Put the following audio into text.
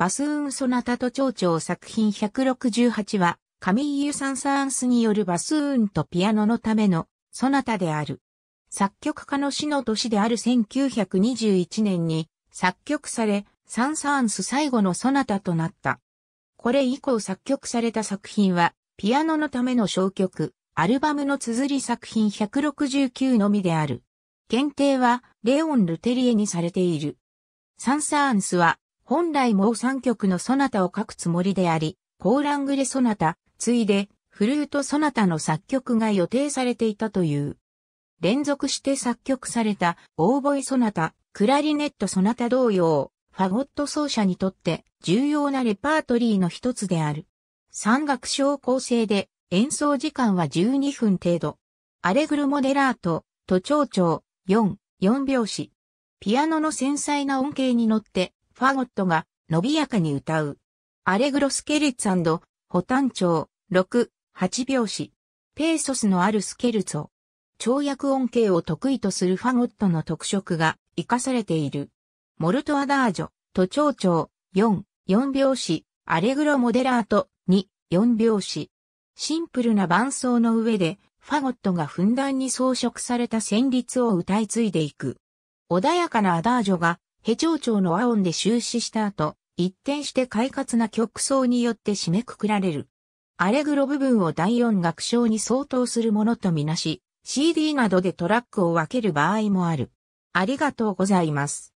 バスーンソナタと蝶々作品168は、ミ井ユサンサーンスによるバスーンとピアノのためのソナタである。作曲家の死の年である1921年に作曲され、サンサーンス最後のソナタとなった。これ以降作曲された作品は、ピアノのための小曲、アルバムの綴り作品169のみである。限定は、レオン・ルテリエにされている。サンサーンスは、本来もう3曲のソナタを書くつもりであり、コーラングレソナタ、ついで、フルートソナタの作曲が予定されていたという。連続して作曲された、オーボエソナタ、クラリネットソナタ同様、ファゴット奏者にとって重要なレパートリーの一つである。三楽章構成で演奏時間は12分程度。アレグルモデラート、都庁長、4、4拍子。ピアノの繊細な音形に乗ってファゴットが伸びやかに歌う。アレグロスケルツホチョ調、6、8拍子。ペーソスのあるスケルツォ。跳躍音形を得意とするファゴットの特色が活かされている。モルトアダージョ、と庁長、4、4拍子、アレグロモデラート、2、4拍子。シンプルな伴奏の上で、ファゴットがふんだんに装飾された旋律を歌い継いでいく。穏やかなアダージョがヘ長町の和音で終始した後、一転して快活な曲奏によって締めくくられる。アレグロ部分を第四楽章に相当するものとみなし、CD などでトラックを分ける場合もある。ありがとうございます。